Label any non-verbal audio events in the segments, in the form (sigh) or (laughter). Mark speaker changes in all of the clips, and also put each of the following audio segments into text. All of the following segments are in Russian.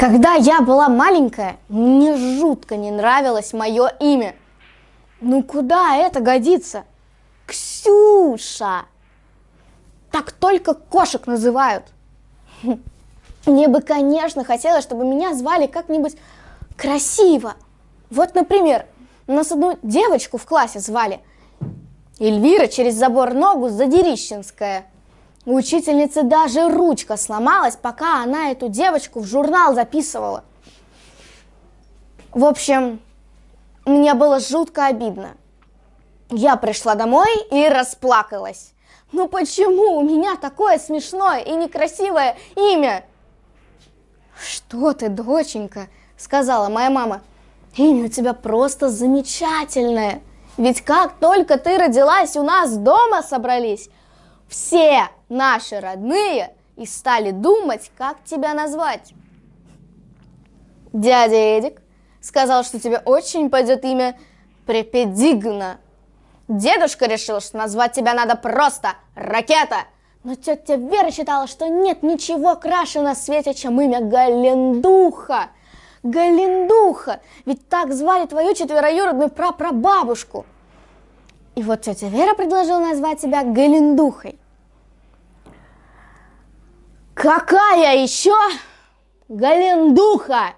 Speaker 1: Когда я была маленькая, мне жутко не нравилось мое имя. Ну куда это годится? Ксюша! Так только кошек называют. (laughs) Мне бы, конечно, хотелось, чтобы меня звали как-нибудь красиво. Вот, например, нас одну девочку в классе звали. Эльвира через забор ногу задерищенская. У учительницы даже ручка сломалась, пока она эту девочку в журнал записывала. В общем, мне было жутко обидно. Я пришла домой и расплакалась. Ну почему у меня такое смешное и некрасивое имя? Что ты, доченька, сказала моя мама. Имя у тебя просто замечательное. Ведь как только ты родилась, у нас дома собрались все наши родные и стали думать, как тебя назвать. Дядя Эдик сказал, что тебе очень пойдет имя Препедигна. Дедушка решил, что назвать тебя надо просто Ракета. Но тетя Вера считала, что нет ничего краше на свете, чем имя Галендуха. Галендуха, ведь так звали твою четвероюродную прапрабабушку. И вот тетя Вера предложила назвать тебя Галендухой. Какая еще Галендуха?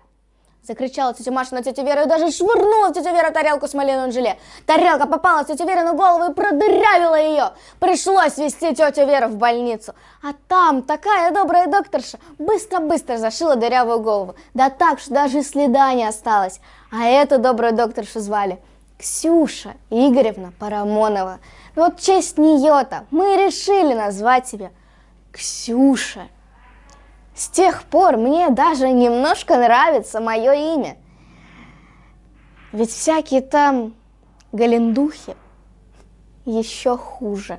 Speaker 1: Закричала тетя Маша на тетю Веру и даже швырнула тетю Веру тарелку с малиновым желе. Тарелка попала тете Вере на голову и продырявила ее. Пришлось вести тетю Веру в больницу. А там такая добрая докторша быстро-быстро зашила дырявую голову. Да так, что даже следа не осталось. А эту добрую докторшу звали Ксюша Игоревна Парамонова. Вот честь нее-то мы решили назвать тебя Ксюша. С тех пор мне даже немножко нравится мое имя. Ведь всякие там галендухи еще хуже.